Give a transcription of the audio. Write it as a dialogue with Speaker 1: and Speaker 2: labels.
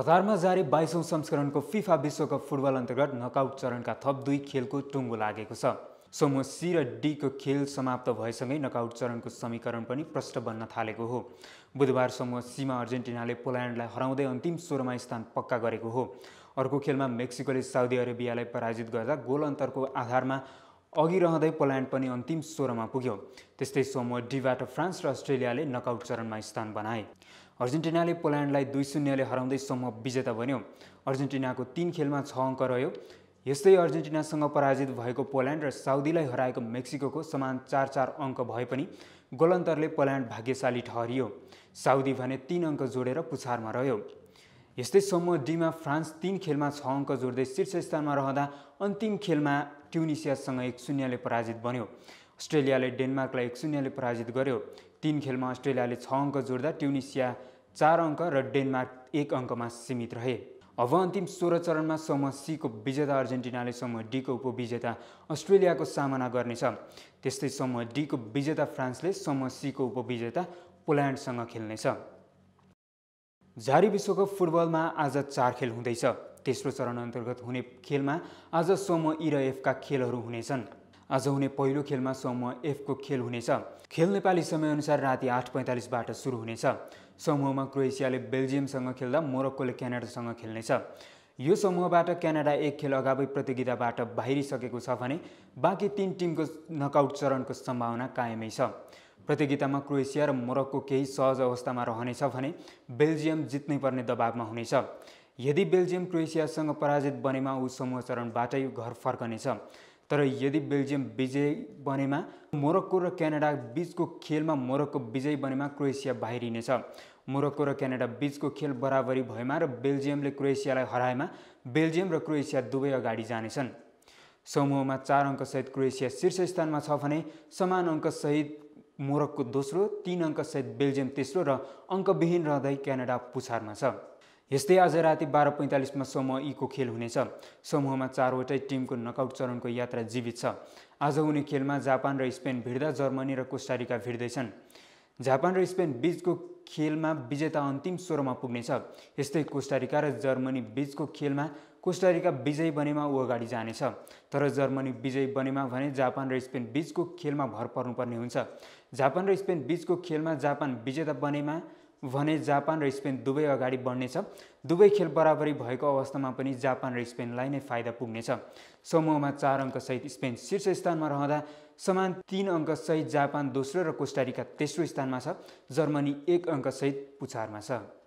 Speaker 1: कतारमा जारी बाइसौँ संस्करणको फिफा विश्वकप फुटबल अन्तर्गत नकआउट चरणका थप दुई खेलको टुङ्गो लागेको छ समूह सी र डीको खेल समाप्त भएसँगै नकआउट चरणको समीकरण पनि प्रष्ट बन्न थालेको हो बुधबार समूह सीमा अर्जेन्टिनाले पोल्यान्डलाई हराउँदै अन्तिम स्वरमा स्थान पक्का गरेको हो अर्को खेलमा मेक्सिकोले साउदी अरेबियालाई पराजित गर्दा गोल अन्तरको आधारमा अघि रहँदै पोल्यान्ड पनि अन्तिम स्वरमा पुग्यो त्यस्तै समूह डीबाट फ्रान्स र अस्ट्रेलियाले नकआउट चरणमा स्थान बनाए अर्जेन्टिनाले पोल्यान्डलाई दुई शून्यले हराउँदै समूह विजेता बन्यो अर्जेन्टिनाको तिन खेलमा छ अङ्क रह्यो यस्तै अर्जेन्टिनासँग पराजित भएको पोल्यान्ड र साउदीलाई हराएको मेक्सिको समान चार चार अङ्क भए पनि गोलन्तरले पोल्यान्ड भाग्यशाली ठहरियो साउदी भने तिन अङ्क जोडेर पुछारमा रह्यो यस्तै समूह डीमा फ्रान्स तिन खेलमा छ अङ्क जोड्दै शीर्ष स्थानमा रहँदा अन्तिम खेलमा ट्युनिसियासँग एक शून्यले पराजित बन्यो अस्ट्रेलियाले डेनमार्कलाई एक शून्यले पराजित गर्यो तिन खेलमा अस्ट्रेलियाले छ अङ्क जोड्दा ट्युनिसिया चार अङ्क र डेनमार्क एक अङ्कमा सीमित रहे अब अन्तिम सोह्र चरणमा समूह सीको विजेता अर्जेन्टिनाले समूह डीको उपविजेता अस्ट्रेलियाको सामना गर्नेछ त्यस्तै समूह डीको विजेता फ्रान्सले समूह सीको उपविजेता पोल्यान्डसँग खेल्नेछ झारी विश्वकप फुटबलमा आज चार खेल हुँदैछ तेस्रो चरण अन्तर्गत हुने खेलमा आज समूह ई र एफका खेलहरू हुनेछन् आज हुने पहिलो खेलमा समूह एफको खेल हुनेछ खेल नेपाली समयअनुसार राति आठ पैँतालिसबाट सुरु हुनेछ समूहमा क्रोएसियाले बेल्जियमसँग खेल्दा मोरक्कोले क्यानाडासँग खेल्नेछ यो समूहबाट क्यानाडा एक खेल अगावै प्रतियोगिताबाट बाहिरिसकेको छ भने बाँकी तिन टिमको नकआउट चरणको सम्भावना कायमै छ प्रतियोगितामा क्रोएसिया र मोरक्को केही सहज अवस्थामा रहनेछ भने बेल्जियम जित्नै पर्ने दबावमा हुनेछ यदि बेल्जियम क्रोएसियासँग पराजित बनेमा ऊ समूह चरणबाटै घर फर्कनेछ तर यदि बेल्जियम विजय बनेमा मोरक्को र क्यानाडा बिचको खेलमा मोरक्को विजयी बनेमा क्रोएसिया बाहिरिनेछ मोरक्को र क्यानाडा बिचको खेल बराबरी भएमा र बेल्जियमले क्रोएसियालाई हराएमा बेल्जियम र क्रोएसिया दुवै अगाडि जानेछन् समूहमा चार अङ्कसहित क्रोएसिया शीर्ष स्थानमा छ भने समान अङ्कसहित मोरक्को दोस्रो तिन अङ्कसहित बेल्जियम तेस्रो र अङ्कविहीन रहँदै क्यानाडा पुछारमा छ यस्तै आज राति बाह्र पैँतालिसमा समूह ईको खेल हुनेछ समूहमा चारवटै टिमको नकआउट चरणको यात्रा जीवित छ आज हुने खेलमा जापान र स्पेन भिड्दा जर्मनी र कोस्टारिका भिड्दैछन् जापान र स्पेन बिचको खेलमा विजेता अन्तिम स्वरमा पुग्नेछ यस्तै कोस्टारिका र जर्मनी बिचको खेलमा कोस्टारिका विजयी बनेमा ऊ अगाडि जानेछ तर जर्मनी विजयी बनेमा भने जापान र स्पेन बिचको खेलमा भर पर्नुपर्ने हुन्छ जापान र स्पेन बिचको खेलमा जापान विजेता बनेमा भने जापान र स्पेन दुवै अगाडि बढ्नेछ दुवै खेल बराबरी भएको अवस्थामा पनि जापान र स्पेनलाई नै फाइदा पुग्नेछ समूहमा चार अङ्कसहित स्पेन शीर्ष स्थानमा रहँदा समान तिन अङ्कसहित जापान दोस्रो र कोस्टारिका तेस्रो स्थानमा छ जर्मनी एक अङ्कसहित पुछारमा छ